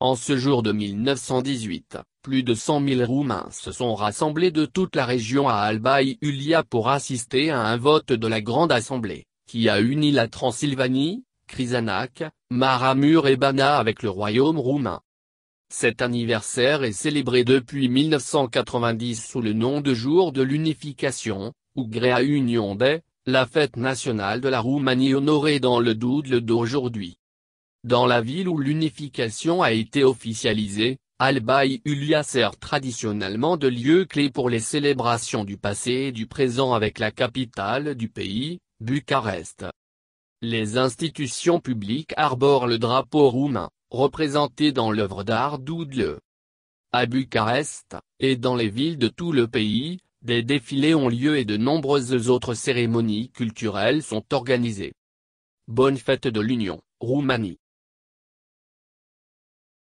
En ce jour de 1918, plus de 100 000 Roumains se sont rassemblés de toute la région à Albaï-Ulia pour assister à un vote de la Grande Assemblée, qui a uni la Transylvanie, Crisanac, Maramur et Bana avec le royaume roumain. Cet anniversaire est célébré depuis 1990 sous le nom de Jour de l'Unification, ou Gréa Union des, la fête nationale de la Roumanie honorée dans le doudle d'aujourd'hui. Dans la ville où l'unification a été officialisée, albaï Iulia sert traditionnellement de lieu clé pour les célébrations du passé et du présent avec la capitale du pays, Bucarest. Les institutions publiques arborent le drapeau roumain, représenté dans l'œuvre d'art Doudle. À Bucarest, et dans les villes de tout le pays, des défilés ont lieu et de nombreuses autres cérémonies culturelles sont organisées. Bonne fête de l'Union, Roumanie.